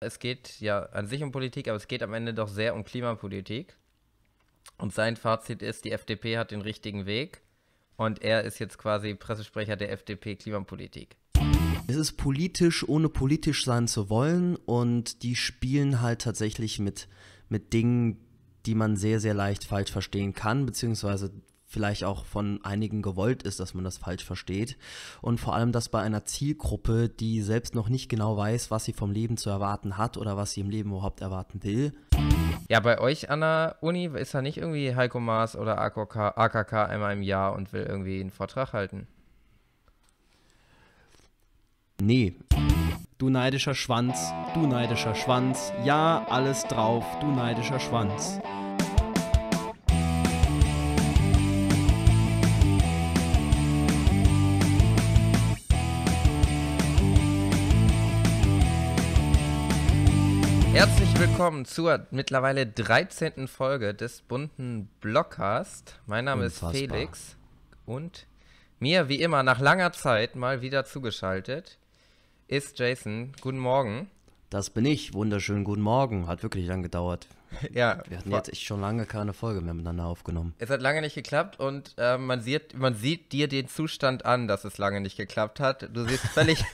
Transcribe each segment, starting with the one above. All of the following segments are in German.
es geht ja an sich um Politik, aber es geht am Ende doch sehr um Klimapolitik. Und sein Fazit ist, die FDP hat den richtigen Weg und er ist jetzt quasi Pressesprecher der FDP Klimapolitik. Es ist politisch, ohne politisch sein zu wollen und die spielen halt tatsächlich mit, mit Dingen, die man sehr, sehr leicht falsch verstehen kann, beziehungsweise vielleicht auch von einigen gewollt ist, dass man das falsch versteht. Und vor allem das bei einer Zielgruppe, die selbst noch nicht genau weiß, was sie vom Leben zu erwarten hat oder was sie im Leben überhaupt erwarten will. Ja, bei euch an der Uni ist da nicht irgendwie Heiko Maas oder AKK, AKK einmal im Jahr und will irgendwie einen Vortrag halten? Nee. Du neidischer Schwanz, du neidischer Schwanz, ja, alles drauf, du neidischer Schwanz. Herzlich willkommen zur mittlerweile 13. Folge des bunten Blockcast. Mein Name Unfassbar. ist Felix und mir, wie immer, nach langer Zeit mal wieder zugeschaltet ist Jason. Guten Morgen. Das bin ich. Wunderschönen guten Morgen. Hat wirklich lang gedauert. Ja. Wir hatten jetzt echt schon lange keine Folge mehr miteinander aufgenommen. Es hat lange nicht geklappt und äh, man, sieht, man sieht dir den Zustand an, dass es lange nicht geklappt hat. Du siehst völlig,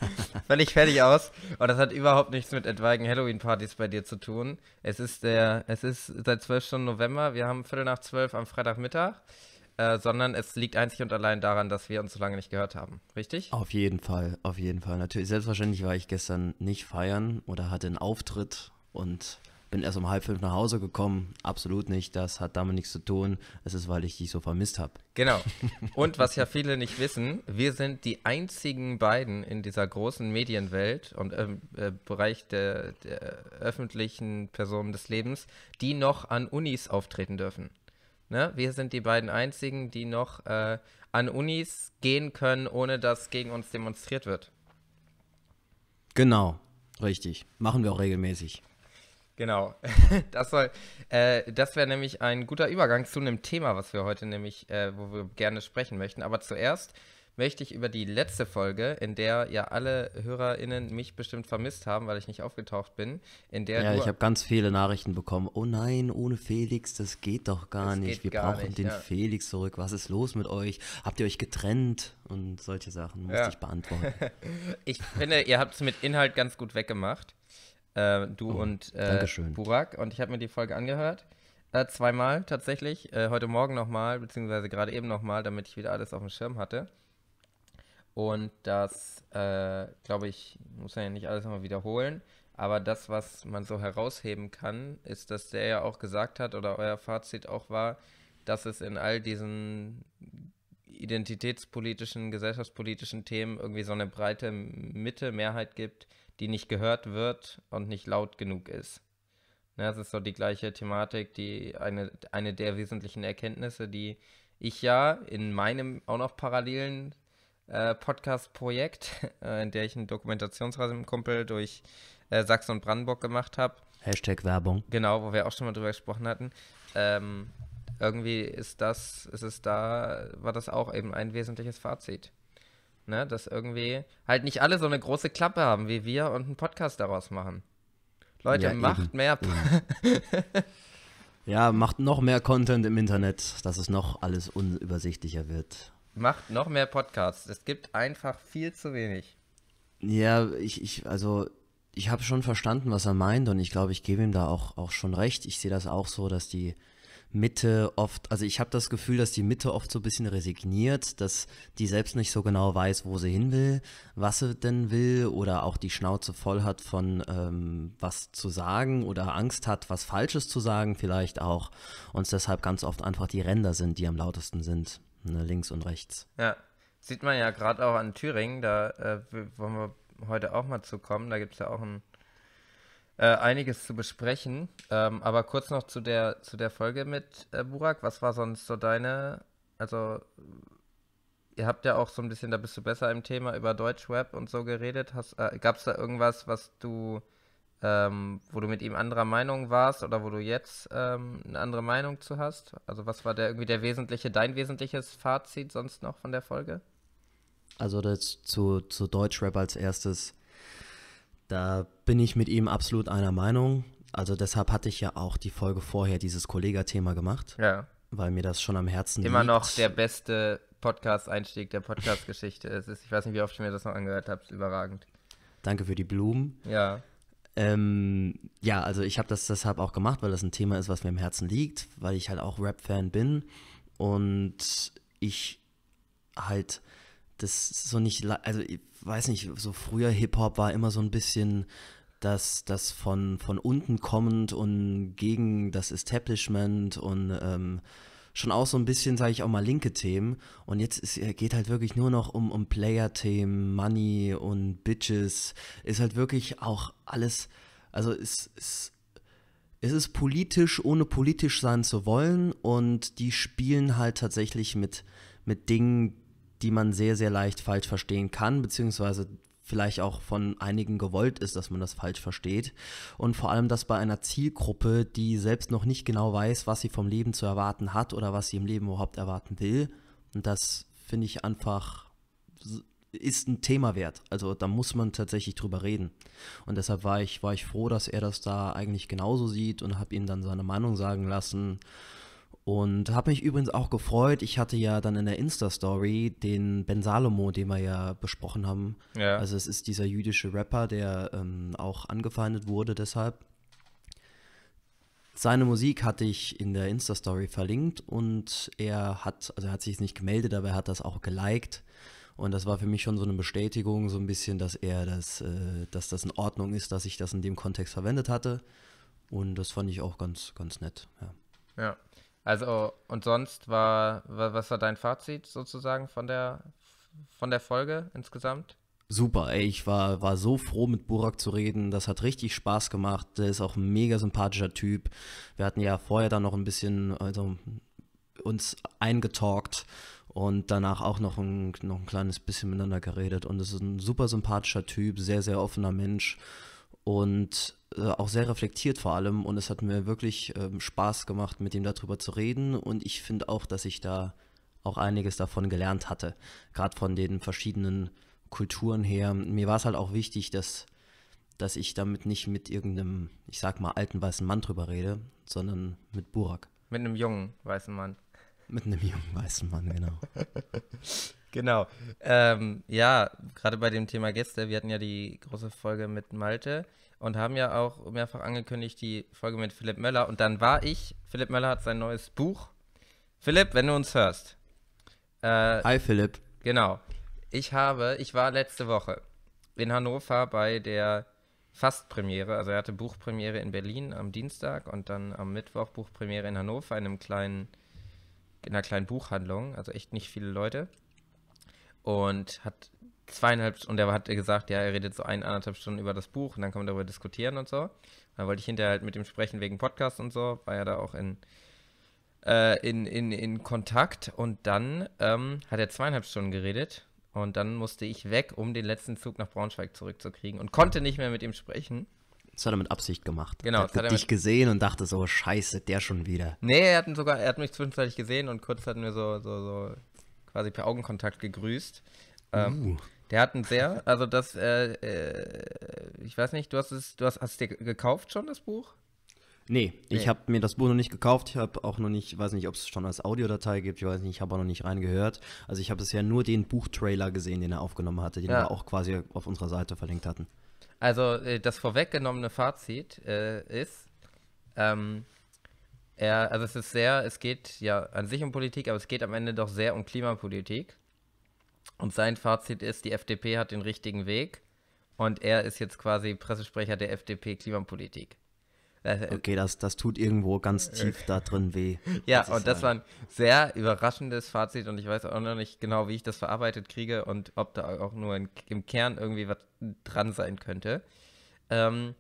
völlig fertig aus und das hat überhaupt nichts mit etwaigen Halloween-Partys bei dir zu tun. Es ist, der, es ist seit zwölf Stunden November, wir haben Viertel nach zwölf am Freitagmittag. Äh, sondern es liegt einzig und allein daran, dass wir uns so lange nicht gehört haben. Richtig? Auf jeden Fall, auf jeden Fall. Natürlich, selbstverständlich war ich gestern nicht feiern oder hatte einen Auftritt und bin erst um halb fünf nach Hause gekommen. Absolut nicht. Das hat damit nichts zu tun. Es ist, weil ich dich so vermisst habe. Genau. Und was ja viele nicht wissen, wir sind die einzigen beiden in dieser großen Medienwelt und im äh, äh, Bereich der, der öffentlichen Personen des Lebens, die noch an Unis auftreten dürfen. Ne? Wir sind die beiden einzigen, die noch äh, an Unis gehen können, ohne dass gegen uns demonstriert wird. Genau, richtig. Machen wir auch regelmäßig. Genau. Das, äh, das wäre nämlich ein guter Übergang zu einem Thema, was wir heute nämlich, äh, wo wir gerne sprechen möchten. Aber zuerst möchte ich über die letzte Folge, in der ja alle HörerInnen mich bestimmt vermisst haben, weil ich nicht aufgetaucht bin. In der ja, ich habe ganz viele Nachrichten bekommen. Oh nein, ohne Felix, das geht doch gar nicht. Wir gar brauchen nicht, den ja. Felix zurück. Was ist los mit euch? Habt ihr euch getrennt? Und solche Sachen musste ja. ich beantworten. ich finde, ihr habt es mit Inhalt ganz gut weggemacht. Äh, du oh, und äh, Burak. Und ich habe mir die Folge angehört. Äh, zweimal tatsächlich. Äh, heute Morgen nochmal, beziehungsweise gerade eben nochmal, damit ich wieder alles auf dem Schirm hatte. Und das, äh, glaube ich, muss ja nicht alles nochmal wiederholen. Aber das, was man so herausheben kann, ist, dass der ja auch gesagt hat oder euer Fazit auch war, dass es in all diesen identitätspolitischen, gesellschaftspolitischen Themen irgendwie so eine breite Mitte, Mehrheit gibt, die nicht gehört wird und nicht laut genug ist. Ja, ne, das ist so die gleiche Thematik, die eine, eine der wesentlichen Erkenntnisse, die ich ja in meinem auch noch parallelen äh, Podcast-Projekt, äh, in der ich einen Dokumentationsreise mit dem Kumpel durch äh, Sachsen und Brandenburg gemacht habe. Hashtag Werbung. Genau, wo wir auch schon mal drüber gesprochen hatten. Ähm, irgendwie ist das, ist es da, war das auch eben ein wesentliches Fazit. Ne, dass irgendwie halt nicht alle so eine große Klappe haben wie wir und einen Podcast daraus machen. Leute, ja, macht eben. mehr. ja, macht noch mehr Content im Internet, dass es noch alles unübersichtlicher wird. Macht noch mehr Podcasts. Es gibt einfach viel zu wenig. Ja, ich, ich also ich habe schon verstanden, was er meint und ich glaube, ich gebe ihm da auch, auch schon recht. Ich sehe das auch so, dass die Mitte oft, also ich habe das Gefühl, dass die Mitte oft so ein bisschen resigniert, dass die selbst nicht so genau weiß, wo sie hin will, was sie denn will oder auch die Schnauze voll hat von ähm, was zu sagen oder Angst hat, was Falsches zu sagen vielleicht auch und deshalb ganz oft einfach die Ränder sind, die am lautesten sind, ne, links und rechts. Ja, sieht man ja gerade auch an Thüringen, da äh, wollen wir heute auch mal zu kommen, da gibt es ja auch ein... Äh, einiges zu besprechen. Ähm, aber kurz noch zu der, zu der Folge mit äh, Burak. Was war sonst so deine, also ihr habt ja auch so ein bisschen, da bist du besser im Thema, über Deutschrap und so geredet. Äh, Gab es da irgendwas, was du, ähm, wo du mit ihm anderer Meinung warst oder wo du jetzt ähm, eine andere Meinung zu hast? Also was war der irgendwie der wesentliche, dein wesentliches Fazit sonst noch von der Folge? Also das zu, zu Deutschrap als erstes. Da bin ich mit ihm absolut einer Meinung. Also deshalb hatte ich ja auch die Folge vorher dieses Kollegathema gemacht. Ja. Weil mir das schon am Herzen Immer liegt. noch der beste Podcast-Einstieg der Podcast-Geschichte. es ist, ich weiß nicht, wie oft ich mir das noch angehört habe, überragend. Danke für die Blumen. Ja. Ähm, ja, also ich habe das deshalb auch gemacht, weil das ein Thema ist, was mir im Herzen liegt, weil ich halt auch Rap-Fan bin und ich halt das so nicht, also ich weiß nicht, so früher Hip-Hop war immer so ein bisschen dass das von, von unten kommend und gegen das Establishment und ähm, schon auch so ein bisschen, sage ich auch mal, linke Themen. Und jetzt ist, äh, geht halt wirklich nur noch um, um Player-Themen, Money und Bitches. Ist halt wirklich auch alles, also ist, ist es ist politisch, ohne politisch sein zu wollen und die spielen halt tatsächlich mit, mit Dingen, die man sehr, sehr leicht falsch verstehen kann, beziehungsweise vielleicht auch von einigen gewollt ist, dass man das falsch versteht. Und vor allem das bei einer Zielgruppe, die selbst noch nicht genau weiß, was sie vom Leben zu erwarten hat oder was sie im Leben überhaupt erwarten will. Und das finde ich einfach ist ein Thema wert. Also da muss man tatsächlich drüber reden. Und deshalb war ich, war ich froh, dass er das da eigentlich genauso sieht und habe ihm dann seine Meinung sagen lassen. Und habe mich übrigens auch gefreut. Ich hatte ja dann in der Insta-Story den Ben Salomo, den wir ja besprochen haben. Ja. Also es ist dieser jüdische Rapper, der ähm, auch angefeindet wurde deshalb. Seine Musik hatte ich in der Insta-Story verlinkt und er hat, also er hat sich nicht gemeldet, aber er hat das auch geliked. Und das war für mich schon so eine Bestätigung, so ein bisschen, dass er das, äh, dass das in Ordnung ist, dass ich das in dem Kontext verwendet hatte. Und das fand ich auch ganz, ganz nett. ja. ja. Also, und sonst war, was war dein Fazit sozusagen von der, von der Folge insgesamt? Super, ey, ich war, war so froh, mit Burak zu reden. Das hat richtig Spaß gemacht. Der ist auch ein mega sympathischer Typ. Wir hatten ja vorher dann noch ein bisschen also, uns eingetalkt und danach auch noch ein, noch ein kleines bisschen miteinander geredet. Und es ist ein super sympathischer Typ, sehr, sehr offener Mensch. Und äh, auch sehr reflektiert vor allem und es hat mir wirklich ähm, Spaß gemacht, mit ihm darüber zu reden und ich finde auch, dass ich da auch einiges davon gelernt hatte, gerade von den verschiedenen Kulturen her. Mir war es halt auch wichtig, dass, dass ich damit nicht mit irgendeinem, ich sag mal, alten weißen Mann drüber rede, sondern mit Burak. Mit einem jungen weißen Mann. Mit einem jungen weißen Mann, genau. genau. Ähm, ja, gerade bei dem Thema Gäste, wir hatten ja die große Folge mit Malte und haben ja auch mehrfach angekündigt die Folge mit Philipp Möller. Und dann war ich, Philipp Möller hat sein neues Buch. Philipp, wenn du uns hörst. Äh, Hi Philipp. Genau. Ich habe, ich war letzte Woche in Hannover bei der Fastpremiere. Also er hatte Buchpremiere in Berlin am Dienstag und dann am Mittwoch Buchpremiere in Hannover in einem kleinen, in einer kleinen Buchhandlung. Also echt nicht viele Leute. Und hat zweieinhalb und er hat gesagt, ja, er redet so ein, anderthalb Stunden über das Buch und dann kann man darüber diskutieren und so. Dann wollte ich hinterher halt mit ihm sprechen wegen Podcast und so, war ja da auch in, äh, in, in, in Kontakt und dann ähm, hat er zweieinhalb Stunden geredet und dann musste ich weg, um den letzten Zug nach Braunschweig zurückzukriegen und konnte nicht mehr mit ihm sprechen. Das hat er mit Absicht gemacht. Genau. Er hat, hat er dich gesehen und dachte so, oh, scheiße, der schon wieder. Nee, er hat, sogar, er hat mich zwischenzeitlich gesehen und kurz hat mir so, so, so quasi per Augenkontakt gegrüßt. Ähm, uh. Der hat einen sehr, also das, äh, äh, ich weiß nicht, du hast es, du hast, hast dir gekauft schon das Buch? Nee, nee. ich habe mir das Buch noch nicht gekauft. Ich habe auch noch nicht, weiß nicht, ob es schon als Audiodatei gibt. Ich weiß nicht, ich habe auch noch nicht reingehört. Also ich habe bisher nur den Buchtrailer gesehen, den er aufgenommen hatte, den ja. wir auch quasi auf unserer Seite verlinkt hatten. Also äh, das vorweggenommene Fazit äh, ist, ähm, er, also es ist sehr, es geht ja an sich um Politik, aber es geht am Ende doch sehr um Klimapolitik. Und sein Fazit ist, die FDP hat den richtigen Weg und er ist jetzt quasi Pressesprecher der FDP Klimapolitik. Äh, okay, das, das tut irgendwo ganz äh, tief da drin weh. ja, und das war ein sehr überraschendes Fazit und ich weiß auch noch nicht genau, wie ich das verarbeitet kriege und ob da auch nur in, im Kern irgendwie was dran sein könnte. Ähm,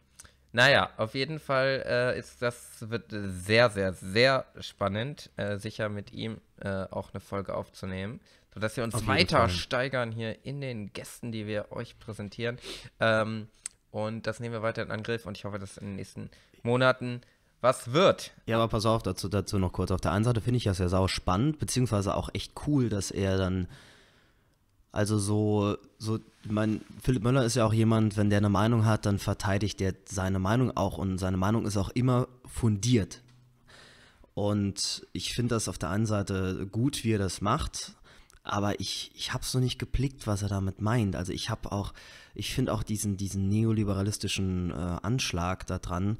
naja, auf jeden Fall äh, ist das wird sehr, sehr, sehr spannend, äh, sicher mit ihm äh, auch eine Folge aufzunehmen sodass wir uns Auf weiter steigern hier in den Gästen, die wir euch präsentieren. Ähm, und das nehmen wir weiter in Angriff und ich hoffe, dass in den nächsten Monaten was wird. Ja, aber pass auf, dazu, dazu noch kurz. Auf der einen Seite finde ich das ja sau spannend, beziehungsweise auch echt cool, dass er dann, also so, so, mein, Philipp Möller ist ja auch jemand, wenn der eine Meinung hat, dann verteidigt er seine Meinung auch und seine Meinung ist auch immer fundiert. Und ich finde das auf der einen Seite gut, wie er das macht, aber ich, ich habe es noch nicht geblickt, was er damit meint. Also ich habe auch, ich finde auch diesen, diesen neoliberalistischen äh, Anschlag dran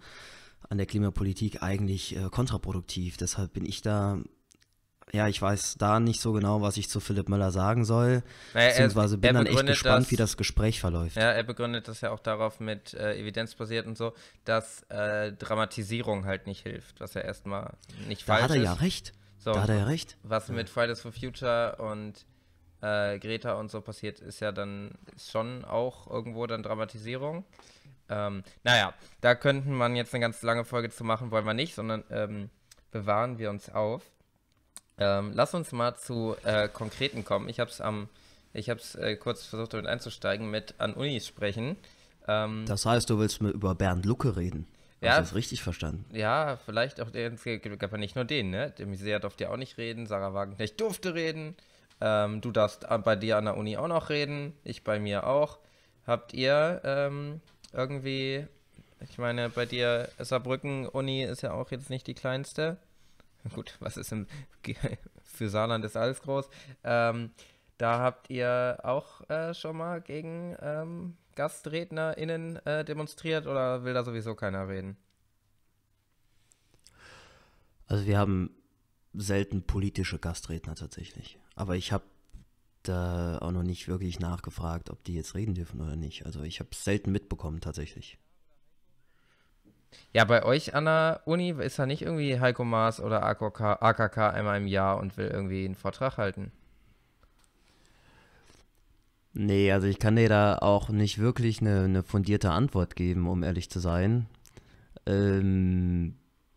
an der Klimapolitik eigentlich äh, kontraproduktiv. Deshalb bin ich da, ja, ich weiß da nicht so genau, was ich zu Philipp Möller sagen soll. Naja, beziehungsweise er, bin er dann echt gespannt, das, wie das Gespräch verläuft. Ja, er begründet das ja auch darauf mit äh, evidenzbasiert und so, dass äh, Dramatisierung halt nicht hilft, was ja erstmal nicht da falsch ist. Da hat er ja recht. So, da hat er ja recht. Was mit Fridays for Future und äh, Greta und so passiert, ist ja dann schon auch irgendwo dann Dramatisierung. Ähm, naja, da könnten man jetzt eine ganz lange Folge zu machen, wollen wir nicht, sondern ähm, bewahren wir uns auf. Ähm, lass uns mal zu äh, Konkreten kommen. Ich habe es am, ich habe es äh, kurz versucht, damit einzusteigen, mit an Unis sprechen. Ähm, das heißt, du willst mir über Bernd Lucke reden? Ja, Hast du das richtig verstanden? Ja, vielleicht auch den, es gab ja nicht nur den, ne? Der Misea durfte ja auch nicht reden, Sarah Wagenknecht durfte reden, ähm, du darfst bei dir an der Uni auch noch reden, ich bei mir auch. Habt ihr ähm, irgendwie, ich meine, bei dir Saarbrücken-Uni ist ja auch jetzt nicht die kleinste. Gut, was ist im, für Saarland ist alles groß. Ähm, da habt ihr auch äh, schon mal gegen ähm, GastrednerInnen äh, demonstriert oder will da sowieso keiner reden? Also wir haben selten politische Gastredner tatsächlich. Aber ich habe da auch noch nicht wirklich nachgefragt, ob die jetzt reden dürfen oder nicht. Also ich habe es selten mitbekommen tatsächlich. Ja, bei euch an der Uni ist da nicht irgendwie Heiko Maas oder AKK, AKK einmal im Jahr und will irgendwie einen Vortrag halten? Nee, also ich kann dir da auch nicht wirklich eine, eine fundierte Antwort geben, um ehrlich zu sein. Ähm,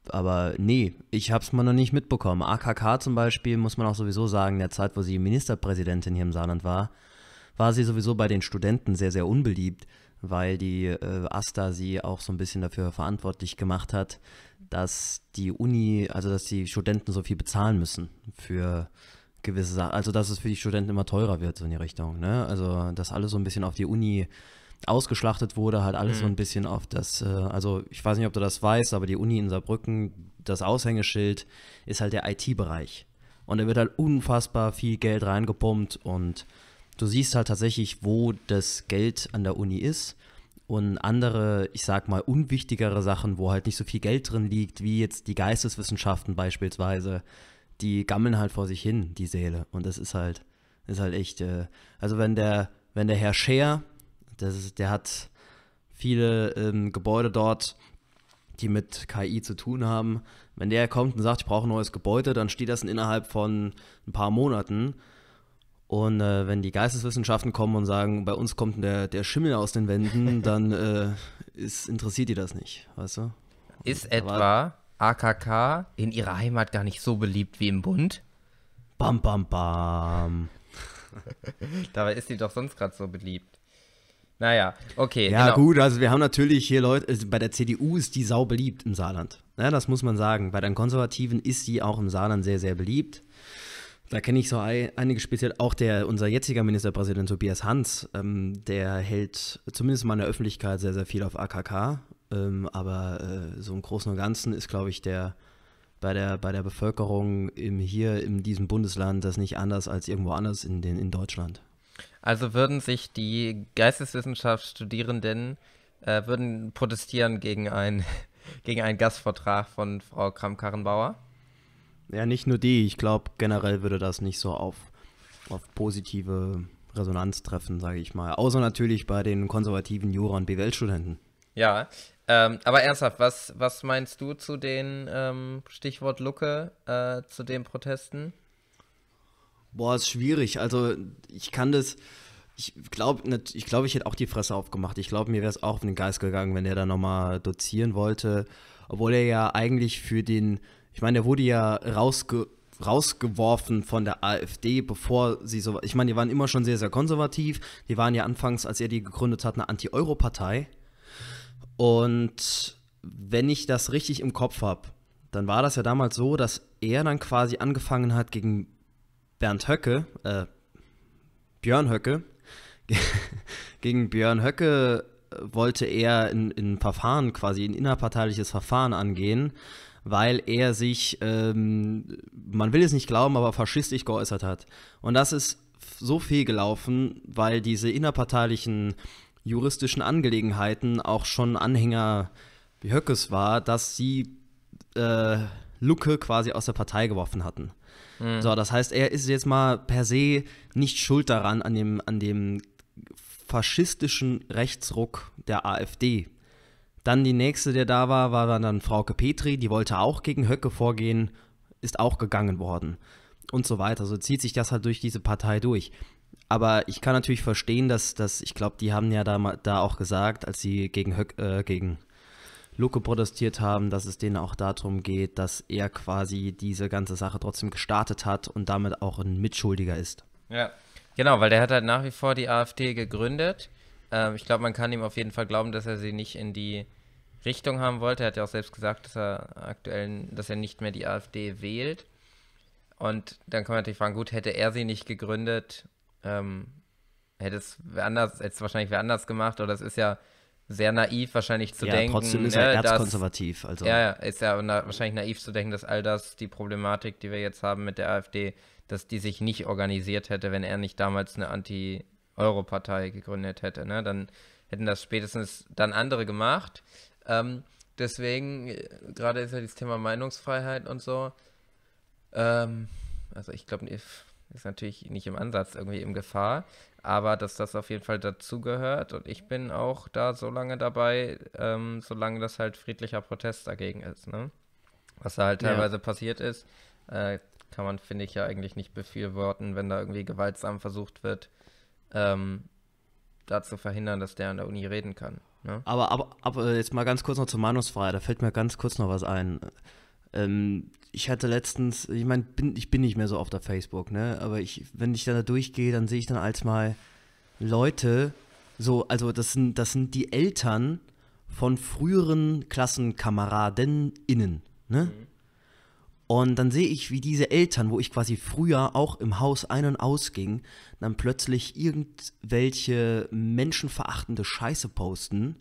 aber nee, ich habe es mal noch nicht mitbekommen. AKK zum Beispiel, muss man auch sowieso sagen, in der Zeit, wo sie Ministerpräsidentin hier im Saarland war, war sie sowieso bei den Studenten sehr, sehr unbeliebt, weil die äh, AStA sie auch so ein bisschen dafür verantwortlich gemacht hat, dass die Uni, also dass die Studenten so viel bezahlen müssen für äh, gewisse Sachen, also dass es für die Studenten immer teurer wird, so in die Richtung. Ne? Also, dass alles so ein bisschen auf die Uni ausgeschlachtet wurde, halt alles mhm. so ein bisschen auf das, äh, also ich weiß nicht, ob du das weißt, aber die Uni in Saarbrücken, das Aushängeschild ist halt der IT-Bereich. Und da wird halt unfassbar viel Geld reingepumpt und du siehst halt tatsächlich, wo das Geld an der Uni ist und andere, ich sag mal, unwichtigere Sachen, wo halt nicht so viel Geld drin liegt, wie jetzt die Geisteswissenschaften beispielsweise, die gammeln halt vor sich hin, die Seele. Und das ist halt, ist halt echt, äh, also wenn der, wenn der Herr Scheer, das ist, der hat viele ähm, Gebäude dort, die mit KI zu tun haben, wenn der kommt und sagt, ich brauche ein neues Gebäude, dann steht das innerhalb von ein paar Monaten. Und äh, wenn die Geisteswissenschaften kommen und sagen, bei uns kommt der, der Schimmel aus den Wänden, dann äh, ist, interessiert die das nicht, weißt du? Ist etwa AKK in ihrer Heimat gar nicht so beliebt wie im Bund? Bam, bam, bam. Dabei ist sie doch sonst gerade so beliebt. Naja, okay. Ja, genau. gut, also wir haben natürlich hier Leute, also bei der CDU ist die sau beliebt im Saarland. Ja, das muss man sagen. Bei den Konservativen ist sie auch im Saarland sehr, sehr beliebt. Da kenne ich so einige speziell, auch der, unser jetziger Ministerpräsident Tobias Hans, ähm, der hält zumindest mal in der Öffentlichkeit sehr, sehr viel auf AKK ähm, aber äh, so im Großen und Ganzen ist, glaube ich, der bei der, bei der Bevölkerung im, hier in diesem Bundesland das nicht anders als irgendwo anders in, den, in Deutschland. Also würden sich die Geisteswissenschaftsstudierenden äh, würden protestieren gegen, ein, gegen einen Gastvertrag von Frau Kramp-Karrenbauer? Ja, nicht nur die. Ich glaube, generell würde das nicht so auf, auf positive Resonanz treffen, sage ich mal. Außer natürlich bei den konservativen Jura- und BWL-Studenten. Ja, ähm, aber ernsthaft, was, was meinst du zu den ähm, Stichwort Lucke, äh, zu den Protesten? Boah, ist schwierig. Also ich kann das. Ich glaube, ich, glaub, ich hätte auch die Fresse aufgemacht. Ich glaube, mir wäre es auch auf den Geist gegangen, wenn er da nochmal dozieren wollte. Obwohl er ja eigentlich für den, ich meine, er wurde ja rausge, rausgeworfen von der AfD, bevor sie so, ich meine, die waren immer schon sehr, sehr konservativ. Die waren ja anfangs, als er die gegründet hat, eine Anti-Euro-Partei. Und wenn ich das richtig im Kopf habe, dann war das ja damals so, dass er dann quasi angefangen hat gegen Bernd Höcke, äh, Björn Höcke, gegen Björn Höcke äh, wollte er ein in Verfahren, quasi ein innerparteiliches Verfahren angehen, weil er sich, ähm, man will es nicht glauben, aber faschistisch geäußert hat. Und das ist so viel gelaufen, weil diese innerparteilichen juristischen Angelegenheiten auch schon Anhänger wie Höckes war, dass sie äh, Lucke quasi aus der Partei geworfen hatten. Mhm. So, das heißt, er ist jetzt mal per se nicht schuld daran, an dem, an dem faschistischen Rechtsruck der AfD. Dann die nächste, der da war, war dann Frauke Petri, die wollte auch gegen Höcke vorgehen, ist auch gegangen worden. Und so weiter. So zieht sich das halt durch diese Partei durch aber ich kann natürlich verstehen, dass, dass ich glaube, die haben ja da, da auch gesagt, als sie gegen, Höck, äh, gegen Luke protestiert haben, dass es denen auch darum geht, dass er quasi diese ganze Sache trotzdem gestartet hat und damit auch ein Mitschuldiger ist. Ja, genau, weil der hat halt nach wie vor die AfD gegründet. Ähm, ich glaube, man kann ihm auf jeden Fall glauben, dass er sie nicht in die Richtung haben wollte. Er hat ja auch selbst gesagt, dass er aktuell, dass er nicht mehr die AfD wählt. Und dann kann man natürlich fragen, gut, hätte er sie nicht gegründet, ähm, hätte es anders, hätte wahrscheinlich wer anders gemacht, oder es ist ja sehr naiv wahrscheinlich zu ja, denken. Trotzdem ist ne, er ne, erzkonservativ. also. Ja, ja, ist ja na, wahrscheinlich naiv zu denken, dass all das, die Problematik, die wir jetzt haben mit der AfD, dass die sich nicht organisiert hätte, wenn er nicht damals eine Anti-Euro-Partei gegründet hätte. Ne? Dann hätten das spätestens dann andere gemacht. Ähm, deswegen, gerade ist ja das Thema Meinungsfreiheit und so. Ähm, also ich glaube, ne, ist natürlich nicht im Ansatz irgendwie in Gefahr, aber dass das auf jeden Fall dazugehört und ich bin auch da so lange dabei, ähm, solange das halt friedlicher Protest dagegen ist. Ne? Was da halt teilweise ja. passiert ist, äh, kann man, finde ich, ja eigentlich nicht befürworten, wenn da irgendwie gewaltsam versucht wird, ähm, da zu verhindern, dass der an der Uni reden kann. Ne? Aber, aber, aber jetzt mal ganz kurz noch zur Meinungsfreiheit, da fällt mir ganz kurz noch was ein. Ähm, ich hatte letztens, ich meine, bin, ich bin nicht mehr so oft auf Facebook, ne? Aber ich, wenn ich da durchgehe, dann sehe ich dann als mal Leute, so, also das sind, das sind die Eltern von früheren KlassenkameradInnen, ne? Mhm. Und dann sehe ich, wie diese Eltern, wo ich quasi früher auch im Haus ein- und ausging, dann plötzlich irgendwelche menschenverachtende Scheiße posten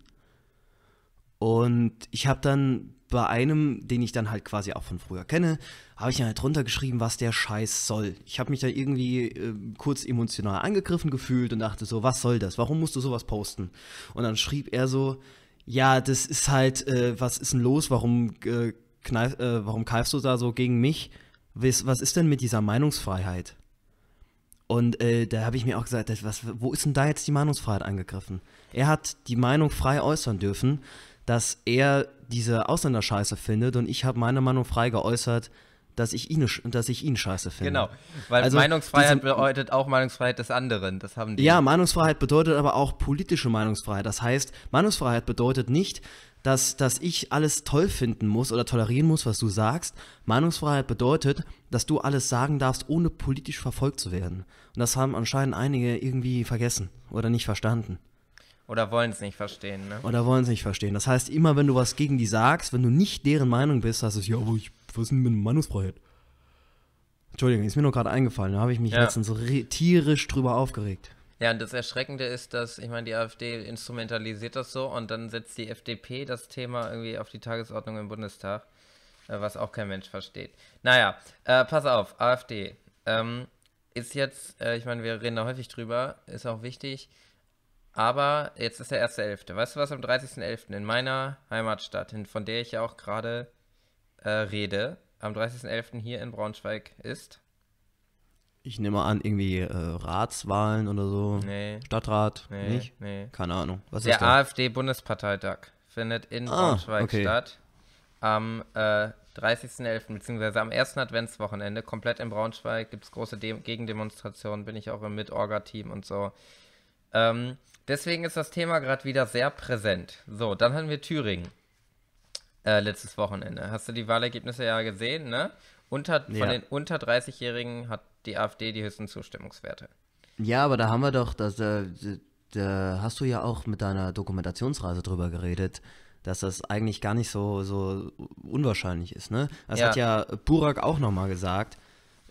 und ich habe dann bei einem, den ich dann halt quasi auch von früher kenne, habe ich dann halt drunter geschrieben, was der Scheiß soll. Ich habe mich da irgendwie äh, kurz emotional angegriffen gefühlt und dachte so, was soll das? Warum musst du sowas posten? Und dann schrieb er so, ja, das ist halt, äh, was ist denn los? Warum, äh, kneif, äh, warum keifst du da so gegen mich? Was, was ist denn mit dieser Meinungsfreiheit? Und äh, da habe ich mir auch gesagt, was, wo ist denn da jetzt die Meinungsfreiheit angegriffen? Er hat die Meinung frei äußern dürfen dass er diese Ausländer scheiße findet und ich habe meine Meinung frei geäußert, dass ich ihn, dass ich ihn scheiße finde. Genau, weil also Meinungsfreiheit diese, bedeutet auch Meinungsfreiheit des anderen. Das haben die. Ja, Meinungsfreiheit bedeutet aber auch politische Meinungsfreiheit. Das heißt, Meinungsfreiheit bedeutet nicht, dass, dass ich alles toll finden muss oder tolerieren muss, was du sagst. Meinungsfreiheit bedeutet, dass du alles sagen darfst, ohne politisch verfolgt zu werden. Und das haben anscheinend einige irgendwie vergessen oder nicht verstanden. Oder wollen es nicht verstehen, ne? Oder wollen es nicht verstehen. Das heißt, immer wenn du was gegen die sagst, wenn du nicht deren Meinung bist, hast du es, ja, aber ich, was ist denn mit Meinungsfreiheit? Entschuldigung, ist mir nur gerade eingefallen. Da habe ich mich ja. letztens so tierisch drüber aufgeregt. Ja, und das Erschreckende ist, dass, ich meine, die AfD instrumentalisiert das so und dann setzt die FDP das Thema irgendwie auf die Tagesordnung im Bundestag, äh, was auch kein Mensch versteht. Naja, äh, pass auf, AfD. Ähm, ist jetzt, äh, ich meine, wir reden da häufig drüber, ist auch wichtig, aber jetzt ist der 1.11. Weißt du, was am 30.11. in meiner Heimatstadt, von der ich ja auch gerade äh, rede, am 30.11. hier in Braunschweig ist? Ich nehme an, irgendwie äh, Ratswahlen oder so. Nee. Stadtrat, nee, nicht? Nee. Keine Ahnung. Was der AfD-Bundesparteitag findet in ah, Braunschweig okay. statt. Am äh, 30.11. beziehungsweise am ersten Adventswochenende, komplett in Braunschweig, gibt es große De Gegendemonstrationen, bin ich auch im orga team und so. Ähm, deswegen ist das Thema gerade wieder sehr präsent. So, dann hatten wir Thüringen. Äh, letztes Wochenende. Hast du die Wahlergebnisse ja gesehen, ne? Unter, ja. Von den unter 30-Jährigen hat die AfD die höchsten Zustimmungswerte. Ja, aber da haben wir doch, das, da, da hast du ja auch mit deiner Dokumentationsreise drüber geredet, dass das eigentlich gar nicht so, so unwahrscheinlich ist, ne? Das ja. hat ja Burak auch nochmal gesagt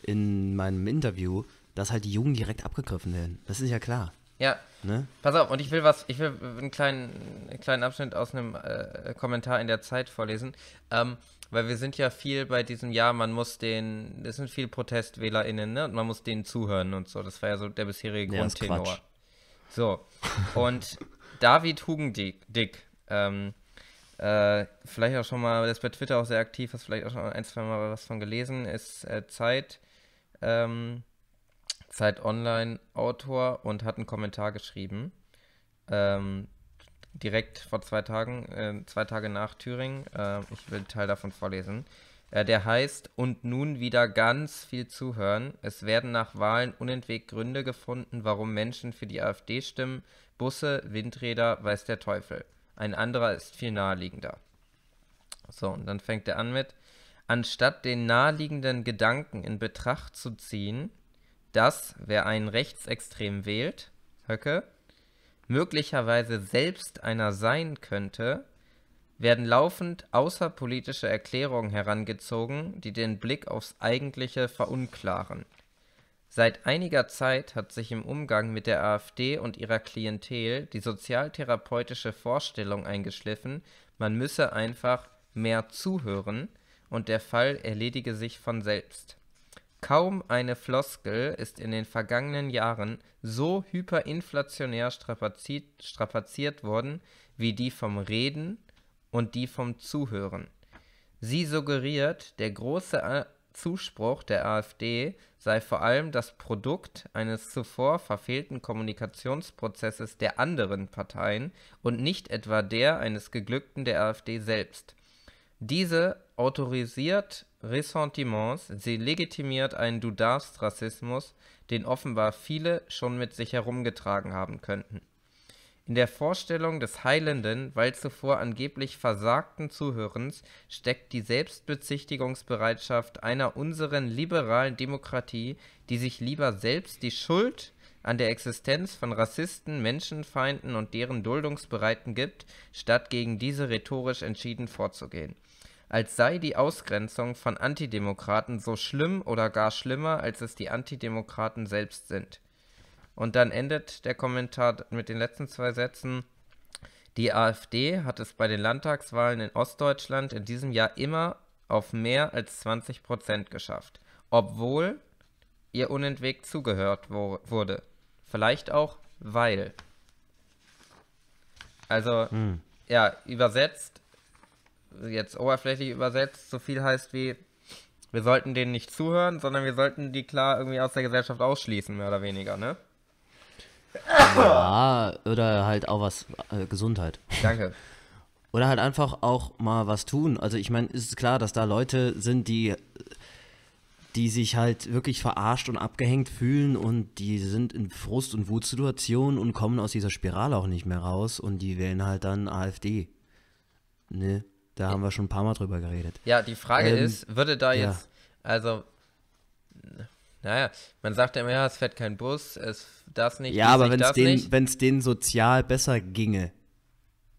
in meinem Interview, dass halt die Jungen direkt abgegriffen werden. Das ist ja klar. Ja. Ne? Pass auf, und ich will was, ich will einen kleinen, einen kleinen Abschnitt aus einem äh, Kommentar in der Zeit vorlesen. Ähm, weil wir sind ja viel bei diesem Jahr, man muss den, es sind viel ProtestwählerInnen, ne? Und man muss denen zuhören und so. Das war ja so der bisherige ja, Grundtenor. So. Und David Hugendick, Dick, ähm, äh, vielleicht auch schon mal, der ist bei Twitter auch sehr aktiv, hast vielleicht auch schon ein, zwei Mal was von gelesen, ist äh, Zeit, ähm, Zeit Online Autor und hat einen Kommentar geschrieben. Ähm, direkt vor zwei Tagen, äh, zwei Tage nach Thüringen. Äh, ich will einen Teil davon vorlesen. Äh, der heißt, und nun wieder ganz viel zuhören. Es werden nach Wahlen unentwegt Gründe gefunden, warum Menschen für die AfD stimmen. Busse, Windräder, weiß der Teufel. Ein anderer ist viel naheliegender. So, und dann fängt er an mit, anstatt den naheliegenden Gedanken in Betracht zu ziehen, dass wer einen Rechtsextrem wählt, Höcke, möglicherweise selbst einer sein könnte, werden laufend außerpolitische Erklärungen herangezogen, die den Blick aufs Eigentliche verunklaren. Seit einiger Zeit hat sich im Umgang mit der AfD und ihrer Klientel die sozialtherapeutische Vorstellung eingeschliffen, man müsse einfach mehr zuhören und der Fall erledige sich von selbst. Kaum eine Floskel ist in den vergangenen Jahren so hyperinflationär strapaziert worden wie die vom Reden und die vom Zuhören. Sie suggeriert, der große äh, Zuspruch der AfD sei vor allem das Produkt eines zuvor verfehlten Kommunikationsprozesses der anderen Parteien und nicht etwa der eines Geglückten der AfD selbst. Diese autorisiert Ressentiments, sie legitimiert einen Du-darfst-Rassismus, den offenbar viele schon mit sich herumgetragen haben könnten. In der Vorstellung des heilenden, weil zuvor angeblich versagten Zuhörens steckt die Selbstbezichtigungsbereitschaft einer unseren liberalen Demokratie, die sich lieber selbst die Schuld an der Existenz von Rassisten, Menschenfeinden und deren Duldungsbereiten gibt, statt gegen diese rhetorisch entschieden vorzugehen als sei die Ausgrenzung von Antidemokraten so schlimm oder gar schlimmer, als es die Antidemokraten selbst sind. Und dann endet der Kommentar mit den letzten zwei Sätzen. Die AfD hat es bei den Landtagswahlen in Ostdeutschland in diesem Jahr immer auf mehr als 20 Prozent geschafft, obwohl ihr unentwegt zugehört wo wurde. Vielleicht auch, weil. Also, hm. ja, übersetzt, jetzt oberflächlich übersetzt so viel heißt wie, wir sollten denen nicht zuhören, sondern wir sollten die klar irgendwie aus der Gesellschaft ausschließen, mehr oder weniger, ne? Ja, oder halt auch was, äh, Gesundheit. Danke. Oder halt einfach auch mal was tun. Also ich meine, ist klar, dass da Leute sind, die, die sich halt wirklich verarscht und abgehängt fühlen und die sind in Frust- und Wutsituationen und kommen aus dieser Spirale auch nicht mehr raus und die wählen halt dann AfD. Ne? Da haben wir schon ein paar Mal drüber geredet. Ja, die Frage ähm, ist, würde da ja. jetzt, also, naja, man sagt ja immer, ja, es fährt kein Bus, es das nicht. Ja, aber wenn es denen, denen sozial besser ginge,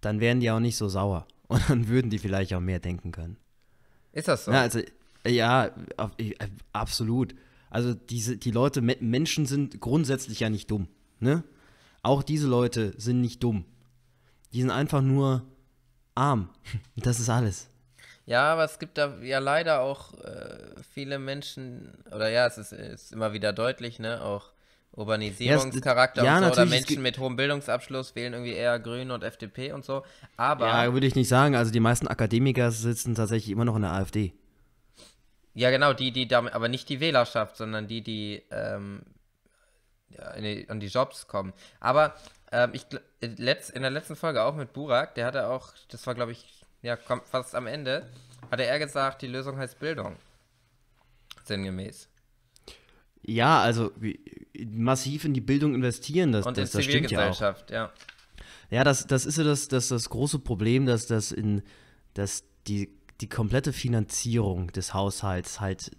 dann wären die auch nicht so sauer. Und dann würden die vielleicht auch mehr denken können. Ist das so? Ja, also, ja äh, absolut. Also diese, die Leute, Menschen sind grundsätzlich ja nicht dumm. Ne? Auch diese Leute sind nicht dumm. Die sind einfach nur arm. Das ist alles. Ja, aber es gibt da ja leider auch äh, viele Menschen, oder ja, es ist, ist immer wieder deutlich, ne, auch Urbanisierungscharakter ja, es, ja, und so, oder Menschen mit hohem Bildungsabschluss wählen irgendwie eher Grün und FDP und so. Aber. Ja, würde ich nicht sagen. Also die meisten Akademiker sitzen tatsächlich immer noch in der AfD. Ja, genau, die, die damit, aber nicht die Wählerschaft, sondern die, die ähm, an die Jobs kommen. Aber ähm, ich, äh, in der letzten Folge auch mit Burak, der hatte auch, das war glaube ich, ja, kommt fast am Ende, hatte er gesagt, die Lösung heißt Bildung. Sinngemäß. Ja, also massiv in die Bildung investieren, das, Und das, das stimmt ja auch. Ja, ja das, das ist ja das, das, das große Problem, dass das in dass die, die komplette Finanzierung des Haushalts halt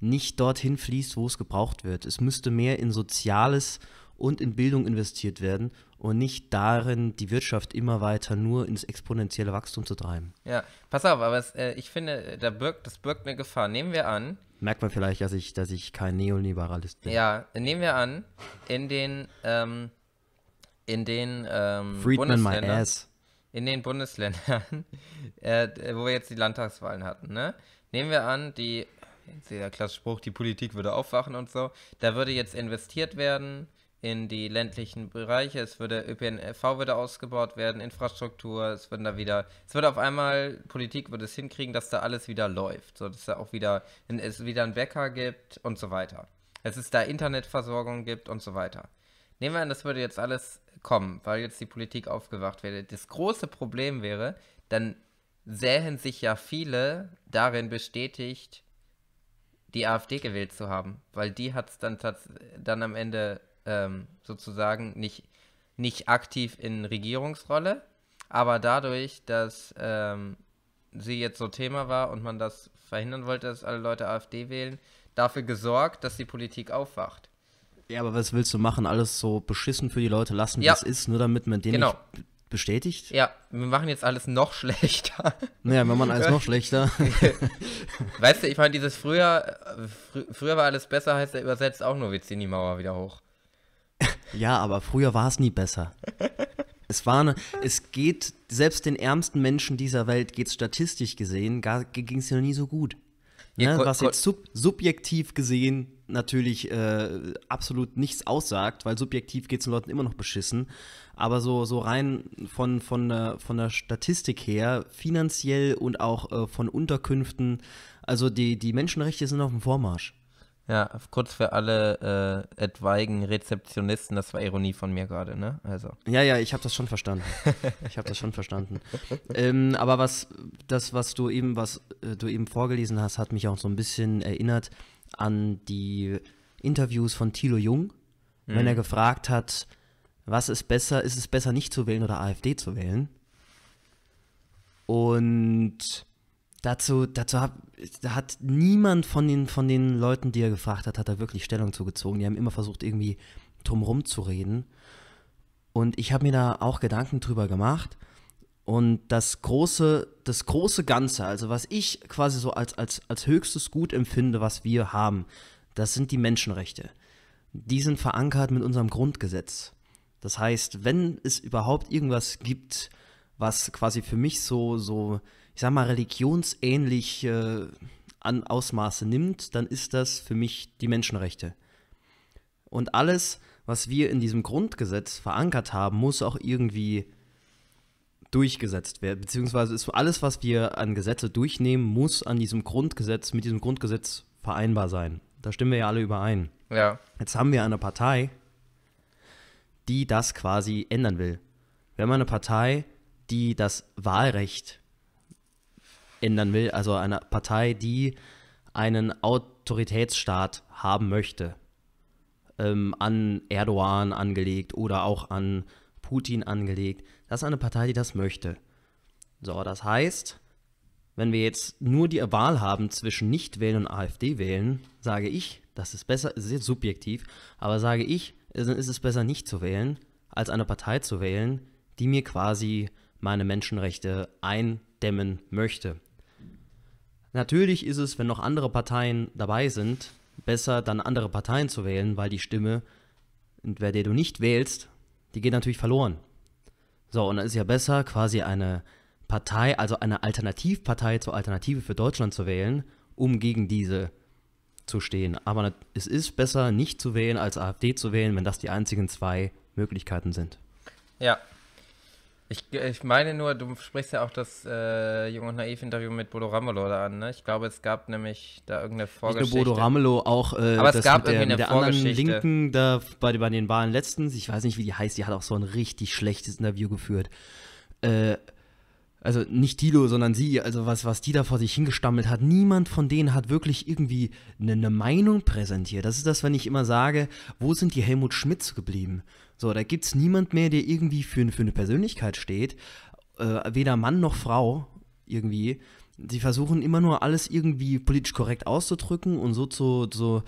nicht dorthin fließt, wo es gebraucht wird. Es müsste mehr in Soziales und in Bildung investiert werden und nicht darin, die Wirtschaft immer weiter nur ins exponentielle Wachstum zu treiben. Ja, pass auf, aber es, äh, ich finde, äh, da birgt, das birgt eine Gefahr. Nehmen wir an. Merkt man vielleicht, dass ich, dass ich kein Neoliberalist bin. Ja, nehmen wir an, in den, ähm, in den ähm, Bundesländern, my ass. in den Bundesländern, äh, wo wir jetzt die Landtagswahlen hatten, ne? Nehmen wir an, die sehr klassische Spruch, die Politik würde aufwachen und so. Da würde jetzt investiert werden in die ländlichen Bereiche, es würde ÖPNV würde ausgebaut werden, Infrastruktur, es würden da wieder, es würde auf einmal, Politik würde es hinkriegen, dass da alles wieder läuft, so dass da auch wieder, es wieder einen Bäcker gibt und so weiter. Dass es da Internetversorgung gibt und so weiter. Nehmen wir an, das würde jetzt alles kommen, weil jetzt die Politik aufgewacht wäre. Das große Problem wäre, dann sähen sich ja viele darin bestätigt, die AfD gewählt zu haben, weil die hat es dann, dann am Ende ähm, sozusagen nicht, nicht aktiv in Regierungsrolle, aber dadurch, dass ähm, sie jetzt so Thema war und man das verhindern wollte, dass alle Leute AfD wählen, dafür gesorgt, dass die Politik aufwacht. Ja, aber was willst du machen? Alles so beschissen für die Leute lassen, wie ja. es ist, nur damit man den genau. nicht bestätigt? Ja, wir machen jetzt alles noch schlechter. Naja, wir machen alles noch schlechter. weißt du, ich meine, dieses früher, äh, fr früher war alles besser, heißt ja übersetzt auch nur, wir ziehen die Mauer wieder hoch. Ja, aber früher war es nie besser. Es war eine, es geht, selbst den ärmsten Menschen dieser Welt geht es statistisch gesehen, ging es ja noch nie so gut. Ja, ne? was jetzt sub, subjektiv gesehen natürlich äh, absolut nichts aussagt, weil subjektiv geht es den Leuten immer noch beschissen. Aber so, so rein von, von, der, von der Statistik her, finanziell und auch äh, von Unterkünften, also die, die Menschenrechte sind auf dem Vormarsch. Ja, kurz für alle äh, etwaigen Rezeptionisten, das war Ironie von mir gerade, ne? Also. Ja, ja, ich habe das schon verstanden. ich habe das schon verstanden. ähm, aber was das, was du eben, was äh, du eben vorgelesen hast, hat mich auch so ein bisschen erinnert an die Interviews von Thilo Jung, mhm. wenn er mhm. gefragt hat, was ist besser, ist es besser nicht zu wählen oder AfD zu wählen? Und dazu, dazu hab, da hat niemand von den, von den Leuten, die er gefragt hat, hat er wirklich Stellung zugezogen. Die haben immer versucht, irgendwie drumherum zu reden. Und ich habe mir da auch Gedanken drüber gemacht. Und das große, das große Ganze, also was ich quasi so als, als, als höchstes Gut empfinde, was wir haben, das sind die Menschenrechte. Die sind verankert mit unserem Grundgesetz. Das heißt, wenn es überhaupt irgendwas gibt, äh, was quasi für mich so, so ich sag mal, religionsähnlich äh, an Ausmaße nimmt, dann ist das für mich die Menschenrechte. Und alles, was wir in diesem Grundgesetz verankert haben, muss auch irgendwie durchgesetzt werden. Beziehungsweise ist alles, was wir an Gesetze durchnehmen, muss an diesem Grundgesetz, mit diesem Grundgesetz vereinbar sein. Da stimmen wir ja alle überein. Ja. Jetzt haben wir eine Partei, die das quasi ändern will. Wenn man eine Partei, die das Wahlrecht ändern will, also eine Partei, die einen Autoritätsstaat haben möchte, ähm, an Erdogan angelegt oder auch an Putin angelegt. Das ist eine Partei, die das möchte. So, das heißt, wenn wir jetzt nur die Wahl haben zwischen Nichtwählen und AfD wählen, sage ich, das ist besser, ist jetzt subjektiv, aber sage ich, ist es besser nicht zu wählen, als eine Partei zu wählen, die mir quasi meine Menschenrechte eindämmen möchte. Natürlich ist es, wenn noch andere Parteien dabei sind, besser dann andere Parteien zu wählen, weil die Stimme, wer der du nicht wählst, die geht natürlich verloren. So, und dann ist ja besser, quasi eine Partei, also eine Alternativpartei zur Alternative für Deutschland zu wählen, um gegen diese zu stehen. Aber es ist besser, nicht zu wählen, als AfD zu wählen, wenn das die einzigen zwei Möglichkeiten sind. Ja, ich, äh, ich meine nur, du sprichst ja auch das äh, Jung und Naiv-Interview mit Bodo Ramelow da an, ne? Ich glaube, es gab nämlich da irgendeine Vorgeschichte. Nicht nur Bodo Ramelow, auch äh, Aber es gab der, eine der anderen Linken da bei, bei den Wahlen letztens, ich weiß nicht, wie die heißt, die hat auch so ein richtig schlechtes Interview geführt. Äh, also nicht Dilo, sondern sie, also was, was die da vor sich hingestammelt hat, niemand von denen hat wirklich irgendwie eine, eine Meinung präsentiert. Das ist das, wenn ich immer sage, wo sind die Helmut Schmidt geblieben? So, da gibt es niemand mehr, der irgendwie für, für eine Persönlichkeit steht, äh, weder Mann noch Frau irgendwie. Sie versuchen immer nur alles irgendwie politisch korrekt auszudrücken und so zu, so,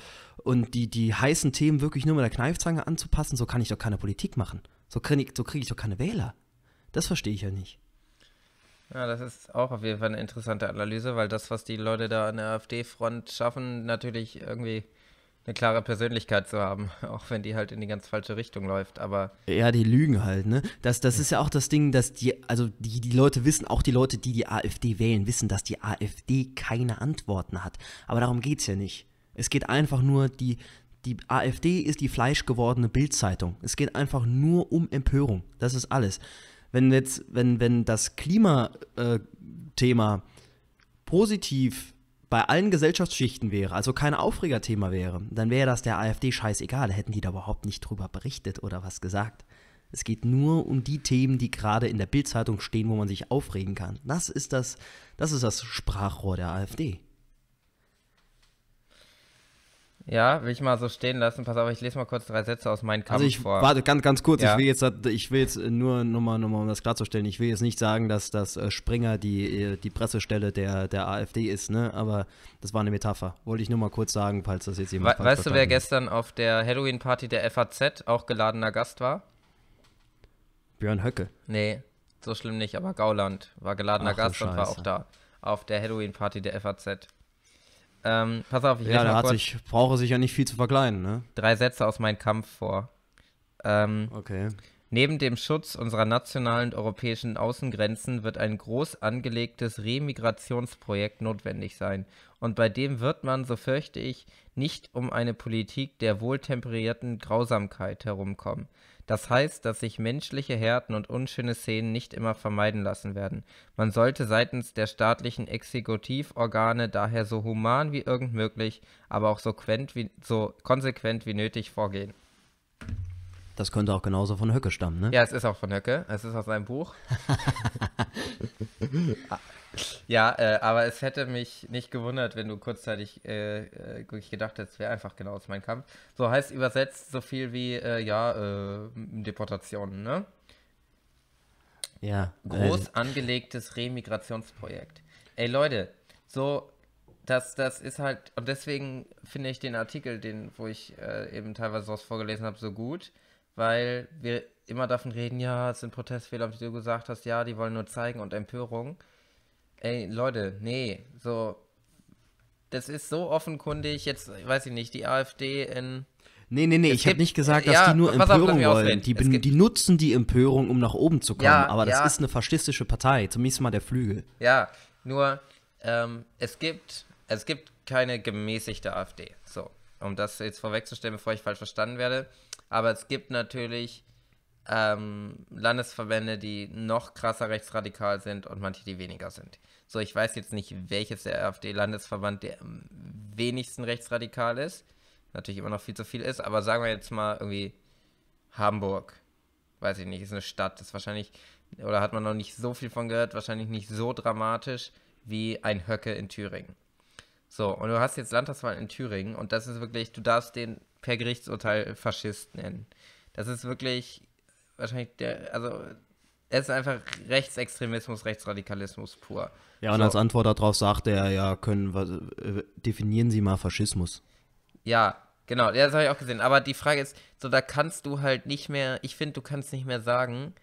und die, die heißen Themen wirklich nur mit der Kneifzange anzupassen, so kann ich doch keine Politik machen. So kriege ich, so krieg ich doch keine Wähler. Das verstehe ich ja nicht. Ja, das ist auch auf jeden Fall eine interessante Analyse, weil das, was die Leute da an der AfD-Front schaffen, natürlich irgendwie eine klare Persönlichkeit zu haben, auch wenn die halt in die ganz falsche Richtung läuft, aber. Ja, die lügen halt, ne? Das, das ist ja auch das Ding, dass die, also die, die Leute wissen, auch die Leute, die die AfD wählen, wissen, dass die AfD keine Antworten hat. Aber darum geht's ja nicht. Es geht einfach nur, die, die AfD ist die fleischgewordene Bildzeitung. Es geht einfach nur um Empörung. Das ist alles. Wenn jetzt, wenn, wenn das Klimathema äh, positiv bei allen Gesellschaftsschichten wäre, also kein Aufregerthema wäre, dann wäre das der AfD scheißegal, hätten die da überhaupt nicht drüber berichtet oder was gesagt. Es geht nur um die Themen, die gerade in der Bildzeitung stehen, wo man sich aufregen kann. Das ist das, das ist das Sprachrohr der AfD. Ja, will ich mal so stehen lassen. Pass auf, ich lese mal kurz drei Sätze aus meinem Kampf also ich, vor. Warte, ganz, ganz kurz. Ja. Ich will jetzt, halt, ich will jetzt nur nochmal, noch mal, um das klarzustellen, ich will jetzt nicht sagen, dass das äh, Springer die, äh, die Pressestelle der, der AfD ist, ne? aber das war eine Metapher. Wollte ich nur mal kurz sagen, falls das jetzt jemand We Weißt du, wer gestern auf der Halloween-Party der FAZ auch geladener Gast war? Björn Höcke. Nee, so schlimm nicht, aber Gauland war geladener Ach, Gast und war auch da. Auf der Halloween-Party der FAZ. Ähm, pass auf, ich ja, da hat sich, brauche sich ja nicht viel zu verkleiden, ne? Drei Sätze aus meinem Kampf vor. Ähm, okay. Neben dem Schutz unserer nationalen und europäischen Außengrenzen wird ein groß angelegtes Remigrationsprojekt notwendig sein. Und bei dem wird man, so fürchte ich, nicht um eine Politik der wohltemperierten Grausamkeit herumkommen. Das heißt, dass sich menschliche Härten und unschöne Szenen nicht immer vermeiden lassen werden. Man sollte seitens der staatlichen Exekutivorgane daher so human wie irgend möglich, aber auch so, wie, so konsequent wie nötig vorgehen. Das könnte auch genauso von Höcke stammen, ne? Ja, es ist auch von Höcke. Es ist aus seinem Buch. Ja, äh, aber es hätte mich nicht gewundert, wenn du kurzzeitig äh, äh wirklich gedacht hättest, wäre einfach genau aus meinem Kampf. So heißt übersetzt so viel wie, äh, ja, äh, Deportationen, ne? Ja. Groß äh, angelegtes Remigrationsprojekt. Ey Leute, so, das, das ist halt, und deswegen finde ich den Artikel, den, wo ich eben teilweise was vorgelesen habe, so gut, weil wir immer davon reden, ja, es sind Protestwähler, wie du gesagt hast, ja, die wollen nur zeigen und Empörung. Ey, Leute, nee, so. Das ist so offenkundig, jetzt weiß ich nicht, die AfD in. Nee, nee, nee, es ich habe nicht gesagt, dass ja, die nur Empörung auf, wollen. Die, bin, die, nutzen die Empörung, um nach oben zu kommen. Ja, aber das ja. ist eine faschistische Partei, zumindest mal der Flügel. Ja, nur ähm, es, gibt, es gibt keine gemäßigte AfD. So, um das jetzt vorwegzustellen, bevor ich falsch verstanden werde. Aber es gibt natürlich ähm, Landesverbände, die noch krasser rechtsradikal sind und manche, die weniger sind. So, ich weiß jetzt nicht, welches der AfD-Landesverband der am wenigsten rechtsradikal ist. Natürlich immer noch viel zu viel ist, aber sagen wir jetzt mal irgendwie Hamburg. Weiß ich nicht, ist eine Stadt, ist wahrscheinlich, oder hat man noch nicht so viel von gehört, wahrscheinlich nicht so dramatisch wie ein Höcke in Thüringen. So, und du hast jetzt Landtagswahl in Thüringen und das ist wirklich, du darfst den per Gerichtsurteil Faschist nennen. Das ist wirklich wahrscheinlich der, also er ist einfach Rechtsextremismus, Rechtsradikalismus pur. Ja, und so. als Antwort darauf sagte er, ja, können wir, äh, definieren Sie mal Faschismus. Ja, genau, das habe ich auch gesehen. Aber die Frage ist, so da kannst du halt nicht mehr, ich finde, du kannst nicht mehr sagen,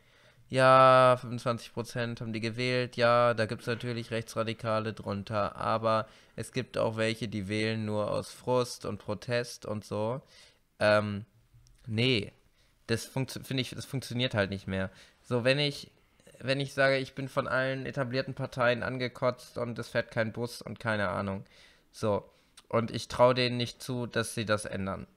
ja, 25% haben die gewählt, ja, da gibt es natürlich Rechtsradikale drunter, aber es gibt auch welche, die wählen nur aus Frust und Protest und so. Ähm, nee, das finde ich, das funktioniert halt nicht mehr. So, wenn ich, wenn ich sage, ich bin von allen etablierten Parteien angekotzt und es fährt kein Bus und keine Ahnung. So. Und ich traue denen nicht zu, dass sie das ändern.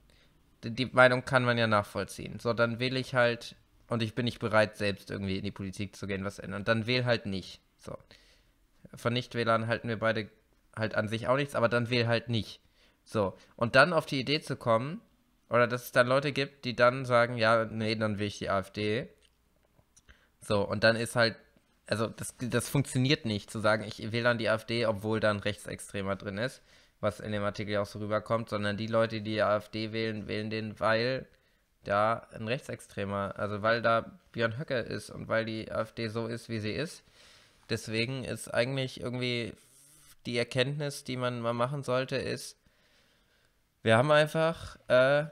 Die, die Meinung kann man ja nachvollziehen. So, dann wähle ich halt, und ich bin nicht bereit, selbst irgendwie in die Politik zu gehen, was ändern. Dann wähle halt nicht. So. Von Nichtwählern halten wir beide halt an sich auch nichts, aber dann wähle halt nicht. So. Und dann auf die Idee zu kommen, oder dass es dann Leute gibt, die dann sagen, ja, nee, dann will ich die AfD. So, und dann ist halt, also das, das funktioniert nicht, zu sagen, ich will dann die AfD, obwohl da ein Rechtsextremer drin ist, was in dem Artikel auch so rüberkommt, sondern die Leute, die die AfD wählen, wählen den, weil da ein Rechtsextremer, also weil da Björn Höcke ist und weil die AfD so ist, wie sie ist. Deswegen ist eigentlich irgendwie die Erkenntnis, die man mal machen sollte, ist, wir haben einfach äh,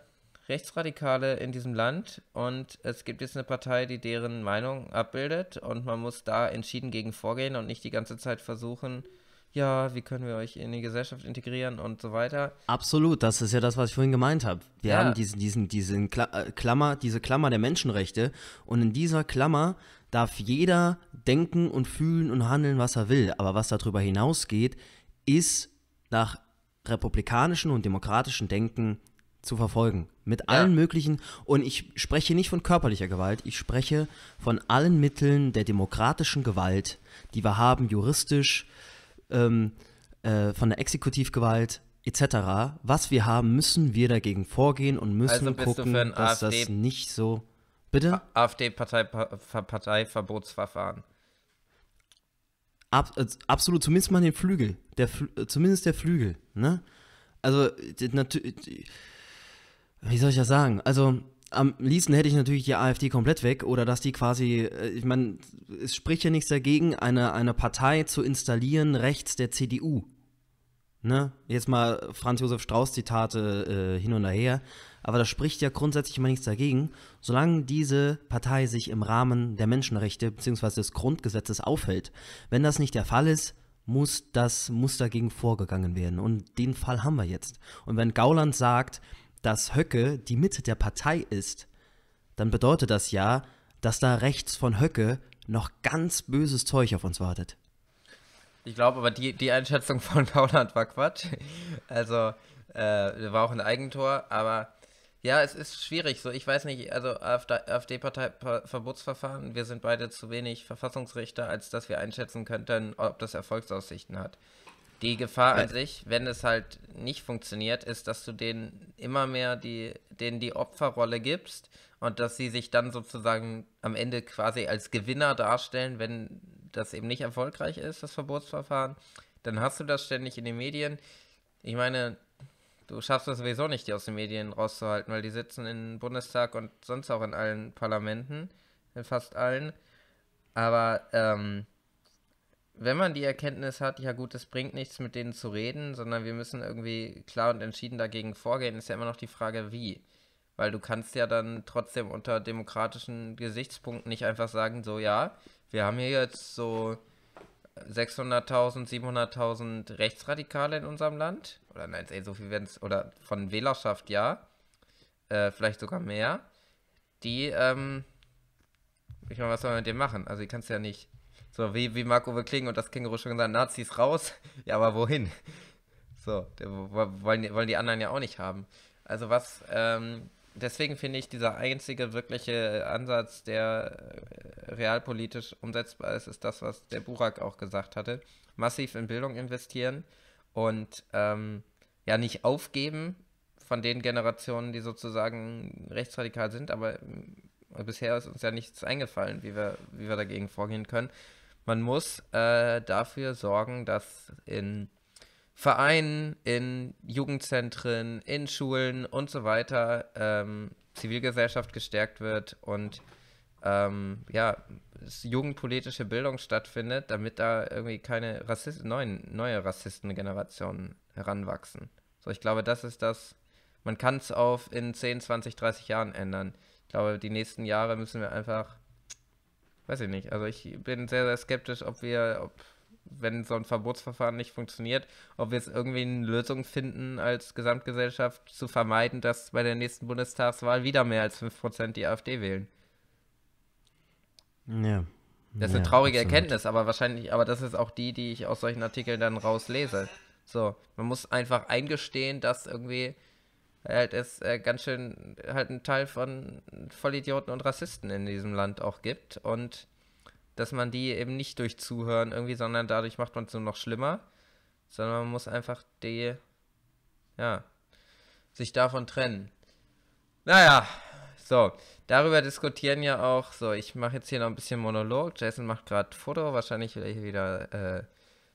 Rechtsradikale in diesem Land und es gibt jetzt eine Partei, die deren Meinung abbildet und man muss da entschieden gegen vorgehen und nicht die ganze Zeit versuchen, ja, wie können wir euch in die Gesellschaft integrieren und so weiter. Absolut, das ist ja das, was ich vorhin gemeint habe. Wir ja. haben diesen, diesen, diesen äh, Klammer, diese Klammer der Menschenrechte und in dieser Klammer darf jeder denken und fühlen und handeln, was er will. Aber was darüber hinausgeht, ist nach republikanischen und demokratischen Denken zu verfolgen. Mit ja. allen möglichen, und ich spreche nicht von körperlicher Gewalt, ich spreche von allen Mitteln der demokratischen Gewalt, die wir haben, juristisch, ähm, äh, von der Exekutivgewalt etc. Was wir haben, müssen wir dagegen vorgehen und müssen also gucken, dass AfD das nicht so. Bitte? AfD-Parteiverbotsverfahren. Ab, äh, absolut, zumindest mal den Flügel. Der, äh, zumindest der Flügel, ne? Also, natürlich wie soll ich das sagen? Also am liebsten hätte ich natürlich die AfD komplett weg oder dass die quasi, äh, ich meine, es spricht ja nichts dagegen, eine, eine Partei zu installieren rechts der CDU. Ne? Jetzt mal Franz Josef Strauß Zitate äh, hin und her, aber das spricht ja grundsätzlich mal nichts dagegen, solange diese Partei sich im Rahmen der Menschenrechte bzw. des Grundgesetzes aufhält. Wenn das nicht der Fall ist, muss das muss dagegen vorgegangen werden und den Fall haben wir jetzt. Und wenn Gauland sagt, dass Höcke die Mitte der Partei ist, dann bedeutet das ja, dass da rechts von Höcke noch ganz böses Zeug auf uns wartet. Ich glaube aber, die, die Einschätzung von Gauland war Quatsch. Also, äh, war auch ein Eigentor, aber ja, es ist schwierig. So, ich weiß nicht, also afd partei verbotsverfahren wir sind beide zu wenig Verfassungsrichter, als dass wir einschätzen könnten, ob das Erfolgsaussichten hat. Die Gefahr an äh. sich, wenn es halt nicht funktioniert, ist, dass du denen immer mehr die, denen die Opferrolle gibst und dass sie sich dann sozusagen am Ende quasi als Gewinner darstellen, wenn das eben nicht erfolgreich ist, das Verbotsverfahren. Dann hast du das ständig in den Medien. Ich meine, du schaffst es sowieso nicht, die aus den Medien rauszuhalten, weil die sitzen im Bundestag und sonst auch in allen Parlamenten, in fast allen. Aber ähm, wenn man die Erkenntnis hat, ja gut, es bringt nichts, mit denen zu reden, sondern wir müssen irgendwie klar und entschieden dagegen vorgehen, ist ja immer noch die Frage, wie. Weil du kannst ja dann trotzdem unter demokratischen Gesichtspunkten nicht einfach sagen, so ja, wir haben hier jetzt so 600.000, 700.000 Rechtsradikale in unserem Land. Oder nein, ey, so viel werden es, oder von Wählerschaft ja, äh, vielleicht sogar mehr. Die, ähm, ich meine, was soll man mit dem machen? Also die kannst du ja nicht so, wie, wie Marco will und das Känguru schon gesagt, Nazis raus, ja, aber wohin? So, wollen, wollen die anderen ja auch nicht haben. Also was, ähm, deswegen finde ich, dieser einzige wirkliche Ansatz, der äh, realpolitisch umsetzbar ist, ist das, was der Burak auch gesagt hatte. Massiv in Bildung investieren und ähm, ja, nicht aufgeben von den Generationen, die sozusagen rechtsradikal sind, aber ähm, bisher ist uns ja nichts eingefallen, wie wir, wie wir dagegen vorgehen können. Man muss äh, dafür sorgen, dass in Vereinen, in Jugendzentren, in Schulen und so weiter ähm, Zivilgesellschaft gestärkt wird und ähm, ja, jugendpolitische Bildung stattfindet, damit da irgendwie keine Rassist neuen, neue Rassistengenerationen heranwachsen. So, ich glaube, das ist das. Man kann es auf in 10, 20, 30 Jahren ändern. Ich glaube, die nächsten Jahre müssen wir einfach weiß ich nicht. Also ich bin sehr, sehr skeptisch, ob wir, ob, wenn so ein Verbotsverfahren nicht funktioniert, ob wir es irgendwie eine Lösung finden, als Gesamtgesellschaft zu vermeiden, dass bei der nächsten Bundestagswahl wieder mehr als 5% die AfD wählen. Ja. Das ist ja, eine traurige absolut. Erkenntnis, aber wahrscheinlich, aber das ist auch die, die ich aus solchen Artikeln dann rauslese. So, man muss einfach eingestehen, dass irgendwie halt äh, es äh, ganz schön äh, halt einen Teil von Vollidioten und Rassisten in diesem Land auch gibt und dass man die eben nicht durch Zuhören irgendwie, sondern dadurch macht man es nur noch schlimmer, sondern man muss einfach die, ja, sich davon trennen. Naja, so, darüber diskutieren ja auch, so, ich mache jetzt hier noch ein bisschen Monolog, Jason macht gerade Foto, wahrscheinlich will ich wieder äh,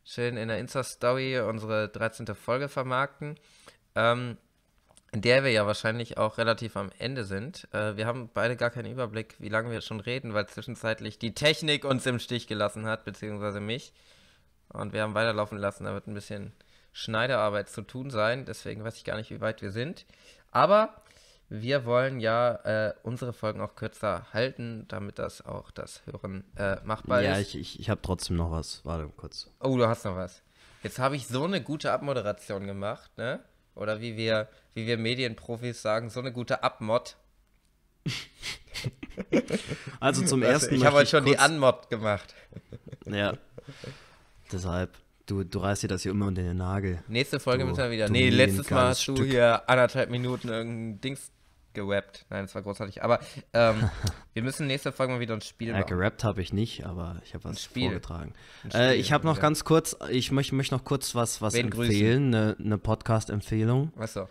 schön in der Insta-Story unsere 13. Folge vermarkten. Ähm, in der wir ja wahrscheinlich auch relativ am Ende sind. Äh, wir haben beide gar keinen Überblick, wie lange wir schon reden, weil zwischenzeitlich die Technik uns im Stich gelassen hat, beziehungsweise mich. Und wir haben weiterlaufen lassen, da wird ein bisschen Schneiderarbeit zu tun sein. Deswegen weiß ich gar nicht, wie weit wir sind. Aber wir wollen ja äh, unsere Folgen auch kürzer halten, damit das auch das Hören äh, machbar ja, ist. Ja, ich, ich, ich habe trotzdem noch was. Warte kurz. Oh, du hast noch was. Jetzt habe ich so eine gute Abmoderation gemacht, ne? oder wie wir, wie wir Medienprofis sagen, so eine gute Abmod. also zum ersten Mal. Ich habe euch schon kurz... die Anmod gemacht. Ja. Deshalb, du, du reißt dir das hier immer unter den Nagel. Nächste Folge du, müssen wir wieder. Nee, letztes Mal hast Stück. du hier anderthalb Minuten irgendein Dings gerappt. Nein, das war großartig. Aber ähm, wir müssen nächste Folge mal wieder ein Spiel machen. ja, gerappt habe ich nicht, aber ich habe was vorgetragen. Äh, ich habe noch ja. ganz kurz, ich möchte möcht noch kurz was, was empfehlen, eine ne, Podcast-Empfehlung. Achso.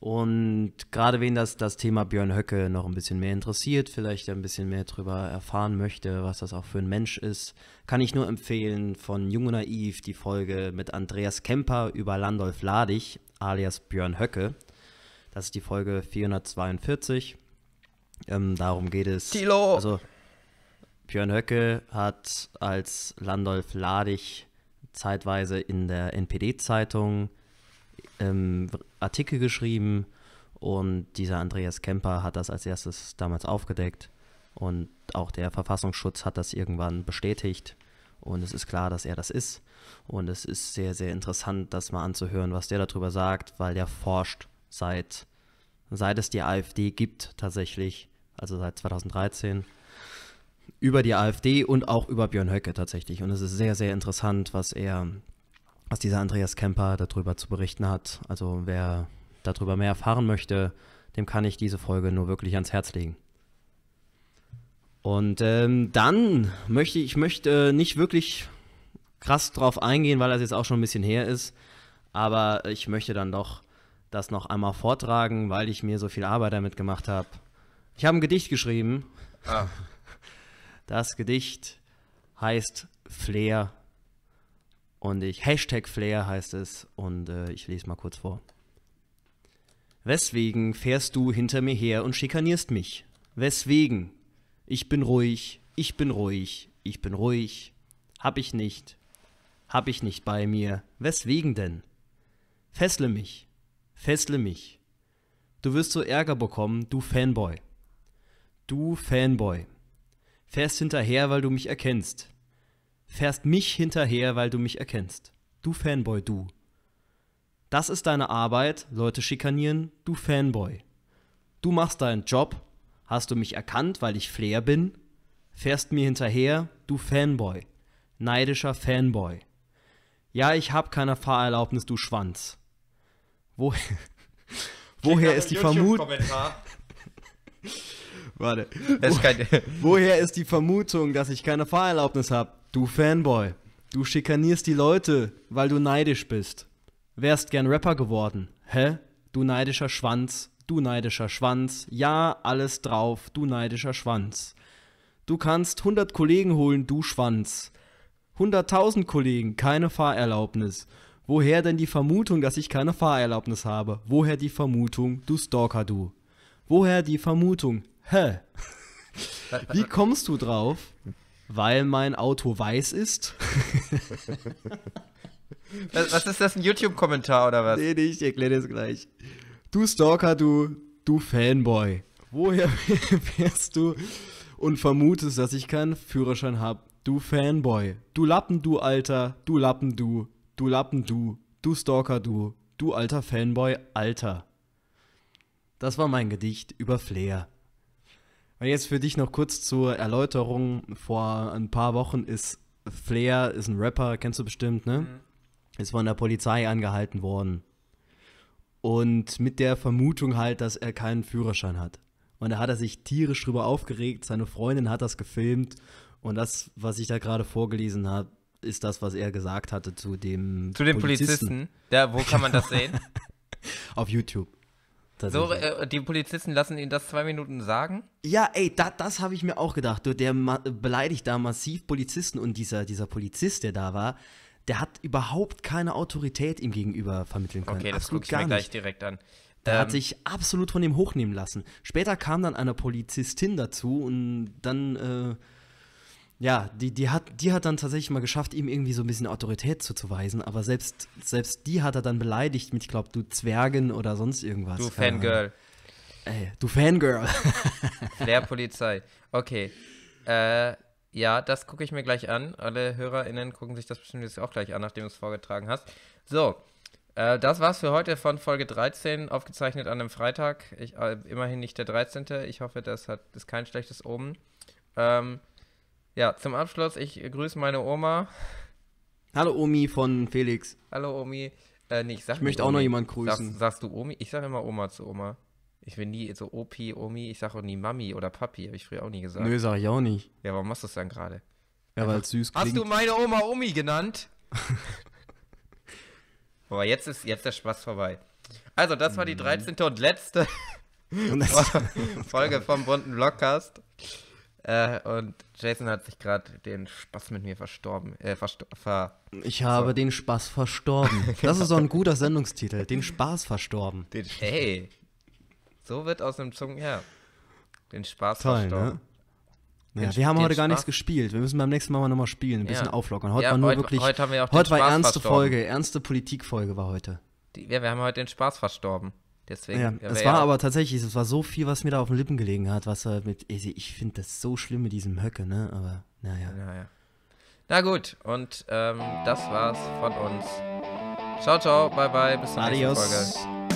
Und gerade wen das, das Thema Björn Höcke noch ein bisschen mehr interessiert, vielleicht ein bisschen mehr darüber erfahren möchte, was das auch für ein Mensch ist, kann ich nur empfehlen von Jung und Naiv die Folge mit Andreas Kemper über Landolf Ladig alias Björn Höcke. Das ist die Folge 442. Ähm, darum geht es. Tilo! Also, Björn Höcke hat als Landolf Ladig zeitweise in der NPD-Zeitung ähm, Artikel geschrieben und dieser Andreas Kemper hat das als erstes damals aufgedeckt und auch der Verfassungsschutz hat das irgendwann bestätigt und es ist klar, dass er das ist und es ist sehr, sehr interessant, das mal anzuhören, was der darüber sagt, weil der forscht seit, seit es die AfD gibt tatsächlich, also seit 2013, über die AfD und auch über Björn Höcke tatsächlich. Und es ist sehr, sehr interessant, was er, was dieser Andreas Kemper darüber zu berichten hat. Also wer darüber mehr erfahren möchte, dem kann ich diese Folge nur wirklich ans Herz legen. Und ähm, dann möchte ich möchte nicht wirklich krass drauf eingehen, weil das jetzt auch schon ein bisschen her ist. Aber ich möchte dann doch das noch einmal vortragen, weil ich mir so viel Arbeit damit gemacht habe. Ich habe ein Gedicht geschrieben. Ah. Das Gedicht heißt Flair und ich Hashtag Flair heißt es und äh, ich lese mal kurz vor. Weswegen fährst du hinter mir her und schikanierst mich? Weswegen? Ich bin ruhig, ich bin ruhig, ich bin ruhig. Hab ich nicht, hab ich nicht bei mir. Weswegen denn? Fessle mich, Fessle mich. Du wirst so Ärger bekommen, du Fanboy. Du Fanboy. Fährst hinterher, weil du mich erkennst. Fährst mich hinterher, weil du mich erkennst. Du Fanboy, du. Das ist deine Arbeit, Leute schikanieren, du Fanboy. Du machst deinen Job, hast du mich erkannt, weil ich Flair bin? Fährst mir hinterher, du Fanboy. Neidischer Fanboy. Ja, ich hab keine Fahrerlaubnis, du Schwanz. Wo, woher ist die Vermutung? Warte. Wo, kein, woher ist die Vermutung, dass ich keine Fahrerlaubnis habe? Du Fanboy. Du schikanierst die Leute, weil du neidisch bist. Wärst gern Rapper geworden. Hä? Du neidischer Schwanz. Du neidischer Schwanz. Ja, alles drauf. Du neidischer Schwanz. Du kannst 100 Kollegen holen, du Schwanz. 100.000 Kollegen, keine Fahrerlaubnis. Woher denn die Vermutung, dass ich keine Fahrerlaubnis habe? Woher die Vermutung, du Stalker, du? Woher die Vermutung? Hä? Wie kommst du drauf? Weil mein Auto weiß ist? was ist das, ein YouTube-Kommentar oder was? Nee, nee, ich erkläre das gleich. Du Stalker, du, du Fanboy. Woher wärst du und vermutest, dass ich keinen Führerschein habe? Du Fanboy. Du Lappen, du Alter. Du Lappen, du. Du Lappen, du. Du Stalker, du. Du alter Fanboy, alter. Das war mein Gedicht über Flair. Und jetzt für dich noch kurz zur Erläuterung. Vor ein paar Wochen ist Flair, ist ein Rapper, kennst du bestimmt, ne? Mhm. Ist von der Polizei angehalten worden. Und mit der Vermutung halt, dass er keinen Führerschein hat. Und da hat er sich tierisch drüber aufgeregt. Seine Freundin hat das gefilmt. Und das, was ich da gerade vorgelesen habe, ist das, was er gesagt hatte zu dem Zu dem Polizisten. Polizisten. Ja, wo kann man das sehen? Auf YouTube. So, äh, die Polizisten lassen ihn das zwei Minuten sagen? Ja, ey, da, das habe ich mir auch gedacht. Der beleidigt da massiv Polizisten und dieser, dieser Polizist, der da war, der hat überhaupt keine Autorität ihm gegenüber vermitteln können. Okay, das gucke ich mir nicht. gleich direkt an. Der ähm, hat sich absolut von ihm hochnehmen lassen. Später kam dann eine Polizistin dazu und dann äh, ja, die, die, hat, die hat dann tatsächlich mal geschafft, ihm irgendwie so ein bisschen Autorität zuzuweisen, aber selbst, selbst die hat er dann beleidigt mit, ich glaube, du Zwergen oder sonst irgendwas. Du Fangirl. Äh, ey, du Fangirl. Flair-Polizei. Okay. Äh, ja, das gucke ich mir gleich an. Alle HörerInnen gucken sich das bestimmt jetzt auch gleich an, nachdem du es vorgetragen hast. So, äh, das war's für heute von Folge 13, aufgezeichnet an einem Freitag. Ich, äh, immerhin nicht der 13. Ich hoffe, das hat, ist kein schlechtes Omen. Ähm, ja, zum Abschluss, ich grüße meine Oma. Hallo Omi von Felix. Hallo Omi. Äh, nee, ich, ich möchte Omi. auch noch jemanden grüßen. Sagst, sagst, du Omi? Ich sage immer Oma zu Oma. Ich bin nie so Opi, Omi. Ich sage auch nie Mami oder Papi. Habe ich früher auch nie gesagt. Nö, sage ich auch nicht. Ja, warum machst du es dann gerade? Ja, weil es süß klingt. Hast du meine Oma Omi genannt? Aber jetzt ist jetzt der Spaß vorbei. Also, das war die 13. Mhm. und letzte und Folge vom bunten Vlogcast. Äh, und Jason hat sich gerade den Spaß mit mir verstorben. Äh, verstor ver ich habe so. den Spaß verstorben. Das ist so ein genau. guter Sendungstitel. Den Spaß verstorben. Den hey, so wird aus dem Zungen her. Den Spaß Toll, ne? verstorben. Ne? Naja, wir haben heute Spaß. gar nichts gespielt. Wir müssen beim nächsten Mal, mal nochmal spielen, ein bisschen ja. auflockern. Heute ja, war nur heute, wirklich. Heute, wir heute war ernste verstorben. Folge, ernste Politikfolge war heute. Die, ja, wir haben heute den Spaß verstorben. Deswegen. Ja, es war aber tatsächlich, es war so viel, was mir da auf den Lippen gelegen hat, was er äh, mit, ich finde das so schlimm mit diesem Höcke, ne? Aber naja. naja. Na gut, und ähm, das war's von uns. Ciao, ciao, bye, bye, bis zur Adios. nächsten Folge.